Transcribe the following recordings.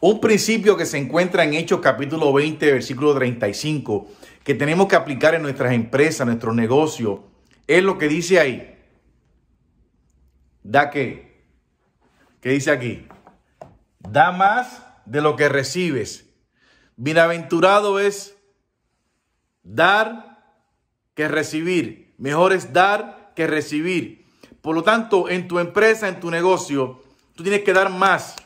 Un principio que se encuentra en Hechos capítulo 20, versículo 35, que tenemos que aplicar en nuestras empresas, nuestro negocio, es lo que dice ahí. Da qué? ¿qué dice aquí? Da más de lo que recibes. Bienaventurado es dar que recibir. Mejor es dar que recibir. Por lo tanto, en tu empresa, en tu negocio, tú tienes que dar más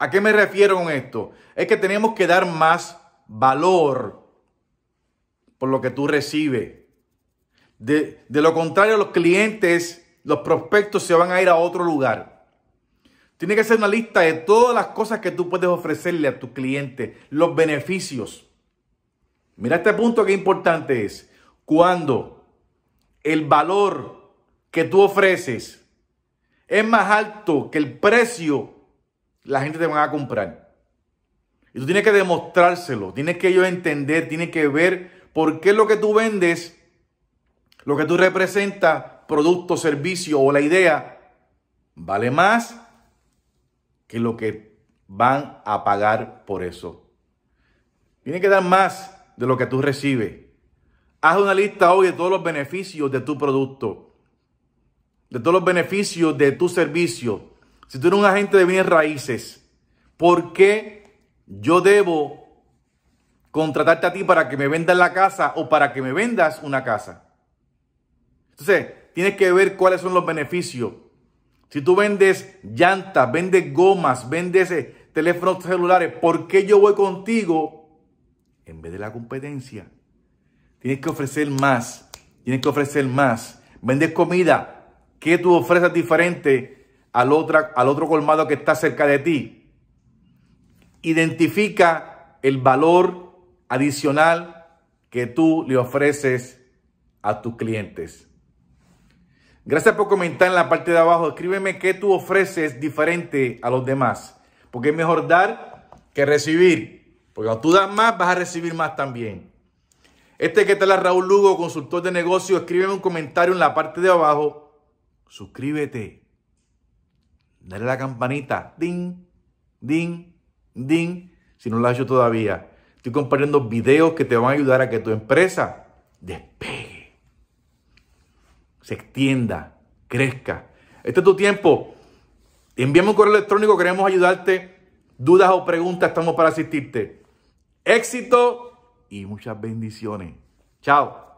¿A qué me refiero con esto? Es que tenemos que dar más valor por lo que tú recibes. De, lo contrario, los clientes, los prospectos se van a ir a otro lugar. Tiene que ser una lista de todas las cosas que tú puedes ofrecerle a tu cliente, los beneficios. Mira este punto que importante es. Cuando el valor que tú ofreces es más alto que el precio la gente te va a comprar. Y tú tienes que demostrárselo, tienes que ellos entender, tienes que ver por qué lo que tú vendes, lo que tú representas, producto, servicio o la idea, vale más que lo que van a pagar por eso. Tienes que dar más de lo que tú recibes. Haz una lista hoy de todos los beneficios de tu producto, de todos los beneficios de tu servicio, si tú eres un agente de bienes raíces, ¿por qué yo debo contratarte a ti para que me vendas la casa o para que me vendas una casa? Entonces, tienes que ver cuáles son los beneficios. Si tú vendes llantas, vendes gomas, vendes eh, teléfonos celulares, ¿por qué yo voy contigo en vez de la competencia? Tienes que ofrecer más. Tienes que ofrecer más. Vendes comida. ¿Qué tú ofreces diferente al, al otro colmado que está cerca de ti. Identifica el valor adicional que tú le ofreces a tus clientes. Gracias por comentar en la parte de abajo. Escríbeme qué tú ofreces diferente a los demás. Porque es mejor dar que recibir. Porque cuando tú das más, vas a recibir más también. Este que tal es Raúl Lugo, consultor de negocio. Escríbeme un comentario en la parte de abajo. Suscríbete. Dale la campanita. Ding, ding, ding. Si no lo has hecho todavía. Estoy compartiendo videos que te van a ayudar a que tu empresa despegue. Se extienda, crezca. Este es tu tiempo. Envíame un correo electrónico. Queremos ayudarte. Dudas o preguntas, estamos para asistirte. Éxito y muchas bendiciones. Chao.